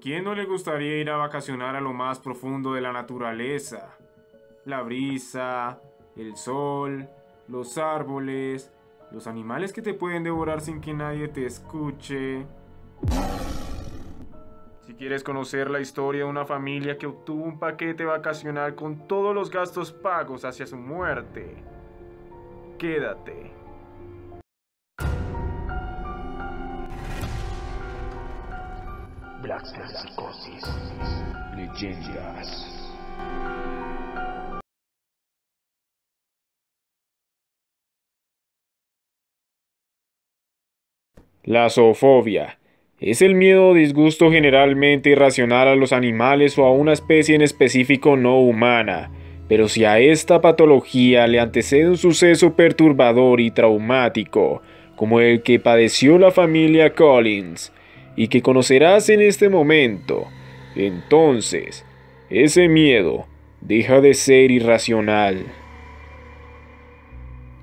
quién no le gustaría ir a vacacionar a lo más profundo de la naturaleza? La brisa, el sol, los árboles, los animales que te pueden devorar sin que nadie te escuche. Si quieres conocer la historia de una familia que obtuvo un paquete vacacional con todos los gastos pagos hacia su muerte, quédate. La zoofobia. Es el miedo o disgusto generalmente irracional a los animales o a una especie en específico no humana. Pero si a esta patología le antecede un suceso perturbador y traumático, como el que padeció la familia Collins, y que conocerás en este momento. Entonces, ese miedo deja de ser irracional.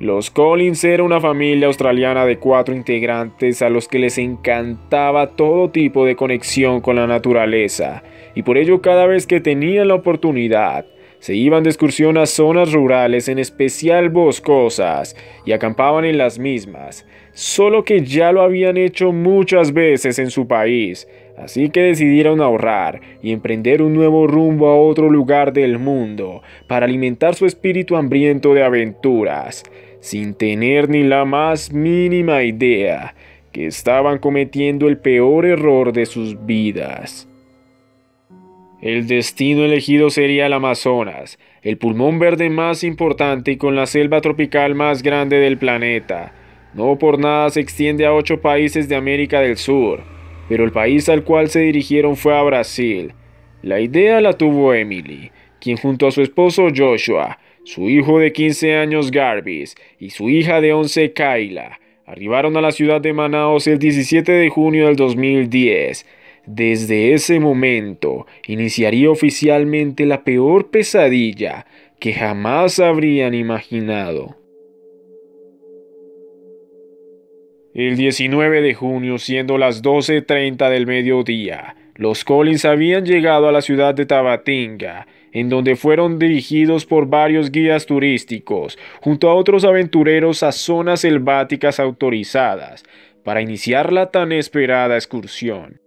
Los Collins era una familia australiana de cuatro integrantes a los que les encantaba todo tipo de conexión con la naturaleza, y por ello cada vez que tenían la oportunidad, se iban de excursión a zonas rurales, en especial boscosas, y acampaban en las mismas, solo que ya lo habían hecho muchas veces en su país, Así que decidieron ahorrar y emprender un nuevo rumbo a otro lugar del mundo para alimentar su espíritu hambriento de aventuras, sin tener ni la más mínima idea que estaban cometiendo el peor error de sus vidas. El destino elegido sería el Amazonas, el pulmón verde más importante y con la selva tropical más grande del planeta. No por nada se extiende a ocho países de América del Sur, pero el país al cual se dirigieron fue a Brasil. La idea la tuvo Emily, quien junto a su esposo Joshua, su hijo de 15 años Garvis y su hija de 11 Kyla, arribaron a la ciudad de Manaus el 17 de junio del 2010 desde ese momento iniciaría oficialmente la peor pesadilla que jamás habrían imaginado. El 19 de junio, siendo las 12.30 del mediodía, los Collins habían llegado a la ciudad de Tabatinga, en donde fueron dirigidos por varios guías turísticos, junto a otros aventureros a zonas selváticas autorizadas, para iniciar la tan esperada excursión.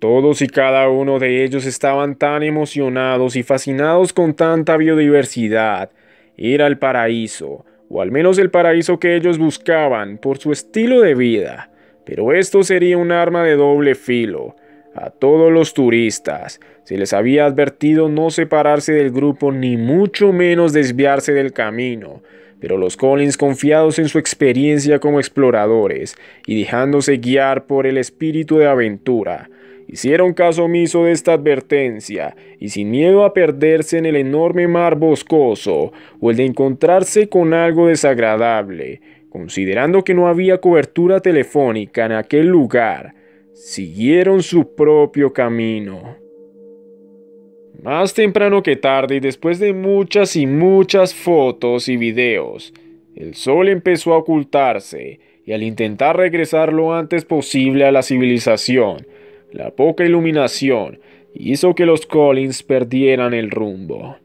Todos y cada uno de ellos estaban tan emocionados y fascinados con tanta biodiversidad. Era el paraíso, o al menos el paraíso que ellos buscaban por su estilo de vida. Pero esto sería un arma de doble filo. A todos los turistas se les había advertido no separarse del grupo ni mucho menos desviarse del camino, pero los Collins confiados en su experiencia como exploradores y dejándose guiar por el espíritu de aventura, hicieron caso omiso de esta advertencia y sin miedo a perderse en el enorme mar boscoso o el de encontrarse con algo desagradable, considerando que no había cobertura telefónica en aquel lugar, siguieron su propio camino. Más temprano que tarde y después de muchas y muchas fotos y videos, el sol empezó a ocultarse y al intentar regresar lo antes posible a la civilización, la poca iluminación hizo que los Collins perdieran el rumbo.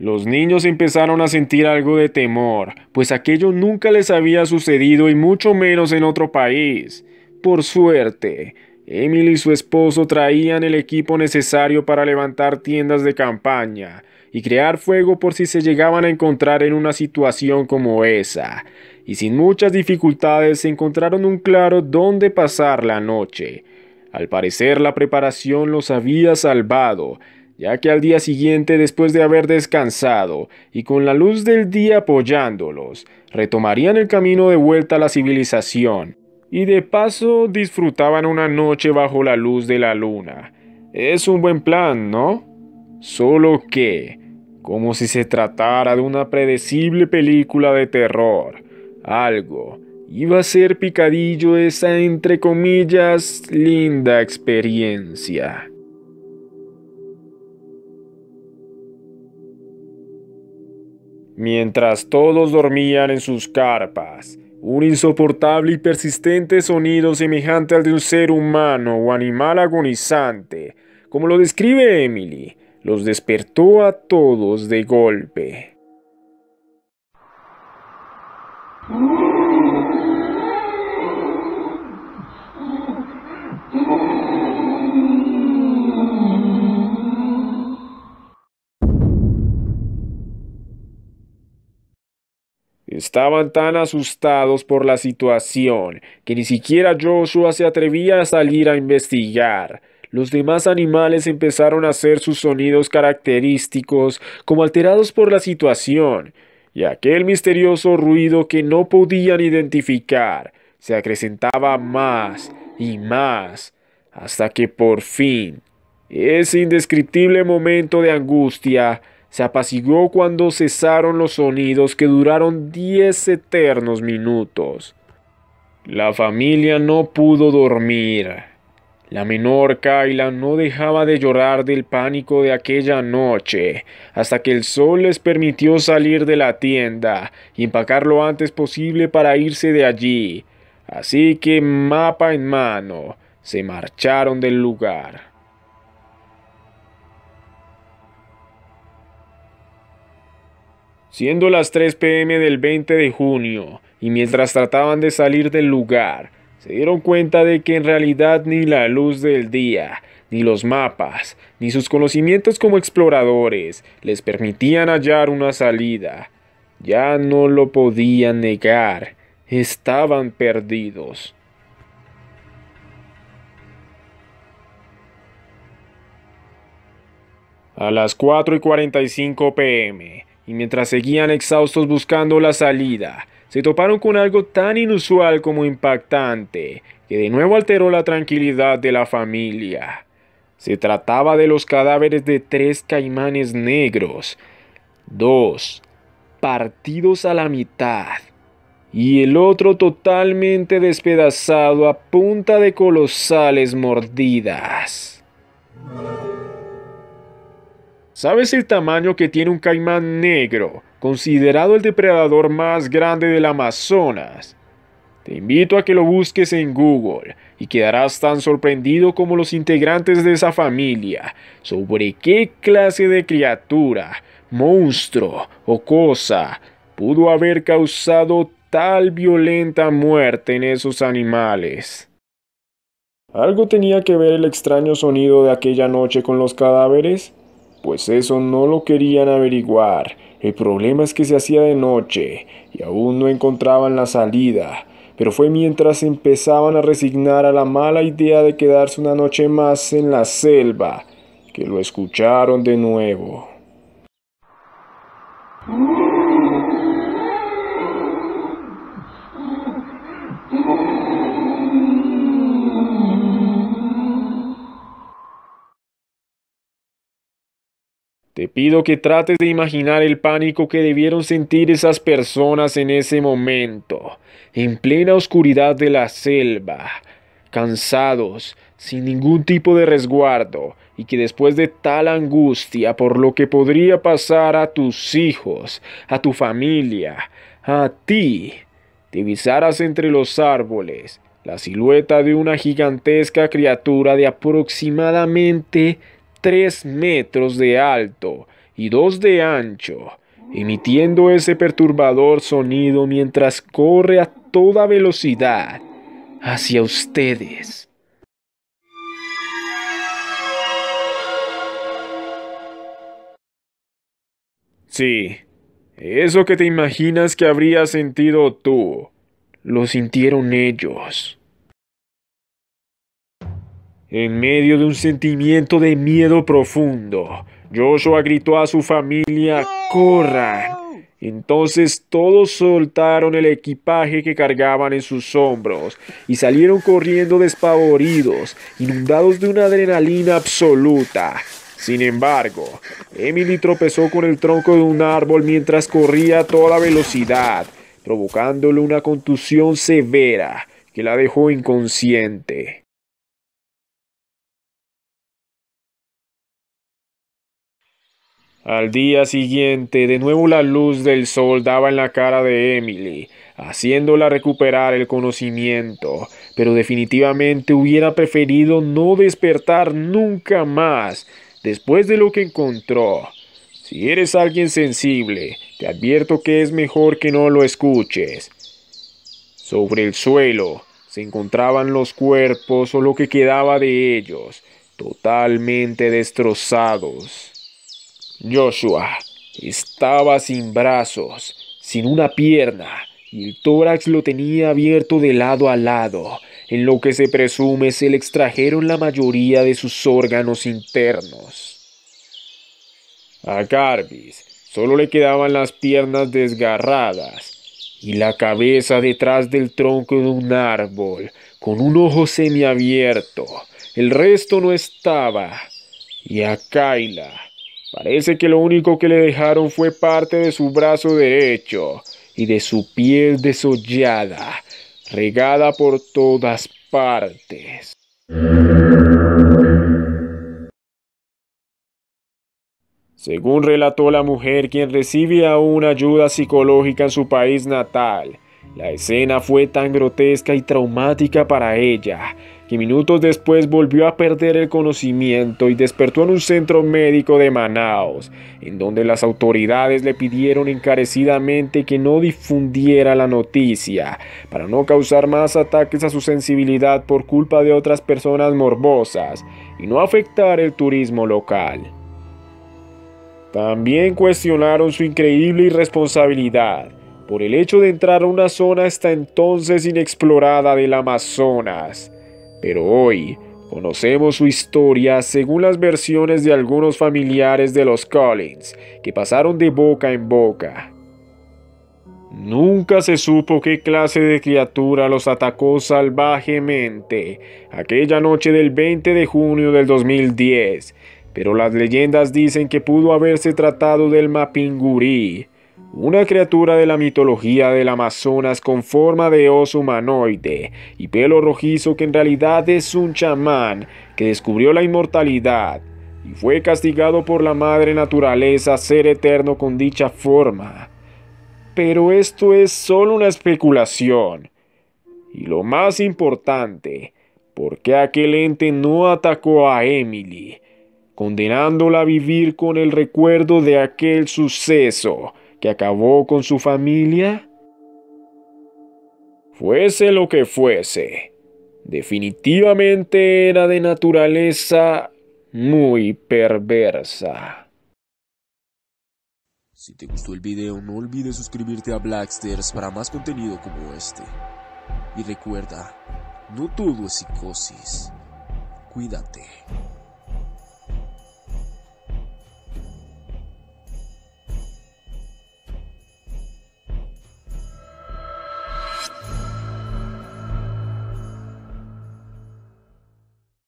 Los niños empezaron a sentir algo de temor, pues aquello nunca les había sucedido y mucho menos en otro país. Por suerte, Emily y su esposo traían el equipo necesario para levantar tiendas de campaña y crear fuego por si se llegaban a encontrar en una situación como esa y sin muchas dificultades se encontraron un claro dónde pasar la noche. Al parecer la preparación los había salvado, ya que al día siguiente, después de haber descansado y con la luz del día apoyándolos, retomarían el camino de vuelta a la civilización, y de paso disfrutaban una noche bajo la luz de la luna. Es un buen plan, ¿no? Solo que, como si se tratara de una predecible película de terror, algo. Iba a ser picadillo esa entre comillas linda experiencia. Mientras todos dormían en sus carpas, un insoportable y persistente sonido semejante al de un ser humano o animal agonizante, como lo describe Emily, los despertó a todos de golpe. Estaban tan asustados por la situación que ni siquiera Joshua se atrevía a salir a investigar. Los demás animales empezaron a hacer sus sonidos característicos como alterados por la situación y aquel misterioso ruido que no podían identificar se acrecentaba más y más, hasta que por fin ese indescriptible momento de angustia se apaciguó cuando cesaron los sonidos que duraron diez eternos minutos. La familia no pudo dormir la menor Kaila no dejaba de llorar del pánico de aquella noche, hasta que el sol les permitió salir de la tienda y empacar lo antes posible para irse de allí. Así que mapa en mano, se marcharon del lugar. Siendo las 3 pm del 20 de junio, y mientras trataban de salir del lugar, se dieron cuenta de que en realidad ni la luz del día, ni los mapas, ni sus conocimientos como exploradores les permitían hallar una salida. Ya no lo podían negar, estaban perdidos. A las 4 y 45 pm, y mientras seguían exhaustos buscando la salida, se toparon con algo tan inusual como impactante, que de nuevo alteró la tranquilidad de la familia. Se trataba de los cadáveres de tres caimanes negros, dos partidos a la mitad y el otro totalmente despedazado a punta de colosales mordidas. ¿Sabes el tamaño que tiene un caimán negro? considerado el depredador más grande del Amazonas. Te invito a que lo busques en Google y quedarás tan sorprendido como los integrantes de esa familia sobre qué clase de criatura, monstruo o cosa pudo haber causado tal violenta muerte en esos animales. ¿Algo tenía que ver el extraño sonido de aquella noche con los cadáveres? Pues eso no lo querían averiguar el problema es que se hacía de noche y aún no encontraban la salida, pero fue mientras empezaban a resignar a la mala idea de quedarse una noche más en la selva que lo escucharon de nuevo. Te pido que trates de imaginar el pánico que debieron sentir esas personas en ese momento, en plena oscuridad de la selva, cansados, sin ningún tipo de resguardo, y que después de tal angustia por lo que podría pasar a tus hijos, a tu familia, a ti, divisaras entre los árboles la silueta de una gigantesca criatura de aproximadamente 3 metros de alto y 2 de ancho, emitiendo ese perturbador sonido mientras corre a toda velocidad hacia ustedes. Sí, eso que te imaginas que habrías sentido tú, lo sintieron ellos. En medio de un sentimiento de miedo profundo, Joshua gritó a su familia, ¡corran! Entonces todos soltaron el equipaje que cargaban en sus hombros y salieron corriendo despavoridos, inundados de una adrenalina absoluta. Sin embargo, Emily tropezó con el tronco de un árbol mientras corría a toda velocidad, provocándole una contusión severa que la dejó inconsciente. Al día siguiente, de nuevo la luz del sol daba en la cara de Emily, haciéndola recuperar el conocimiento, pero definitivamente hubiera preferido no despertar nunca más después de lo que encontró. Si eres alguien sensible, te advierto que es mejor que no lo escuches. Sobre el suelo se encontraban los cuerpos o lo que quedaba de ellos, totalmente destrozados. Joshua estaba sin brazos, sin una pierna, y el tórax lo tenía abierto de lado a lado. En lo que se presume se le extrajeron la mayoría de sus órganos internos. A Garbis solo le quedaban las piernas desgarradas y la cabeza detrás del tronco de un árbol, con un ojo semiabierto. El resto no estaba. Y a Kaila Parece que lo único que le dejaron fue parte de su brazo derecho y de su piel desollada, regada por todas partes. Según relató la mujer, quien recibe aún ayuda psicológica en su país natal, la escena fue tan grotesca y traumática para ella, que minutos después volvió a perder el conocimiento y despertó en un centro médico de Manaus, en donde las autoridades le pidieron encarecidamente que no difundiera la noticia, para no causar más ataques a su sensibilidad por culpa de otras personas morbosas y no afectar el turismo local. También cuestionaron su increíble irresponsabilidad, por el hecho de entrar a una zona hasta entonces inexplorada del Amazonas. Pero hoy conocemos su historia según las versiones de algunos familiares de los Collins, que pasaron de boca en boca. Nunca se supo qué clase de criatura los atacó salvajemente aquella noche del 20 de junio del 2010, pero las leyendas dicen que pudo haberse tratado del mapingurí, una criatura de la mitología del Amazonas con forma de oso humanoide y pelo rojizo que en realidad es un chamán que descubrió la inmortalidad y fue castigado por la madre naturaleza a ser eterno con dicha forma. Pero esto es solo una especulación. Y lo más importante, ¿por qué aquel ente no atacó a Emily, condenándola a vivir con el recuerdo de aquel suceso? que acabó con su familia? Fuese lo que fuese, definitivamente era de naturaleza muy perversa. Si te gustó el video no olvides suscribirte a Blacksters para más contenido como este. Y recuerda, no todo es psicosis. Cuídate.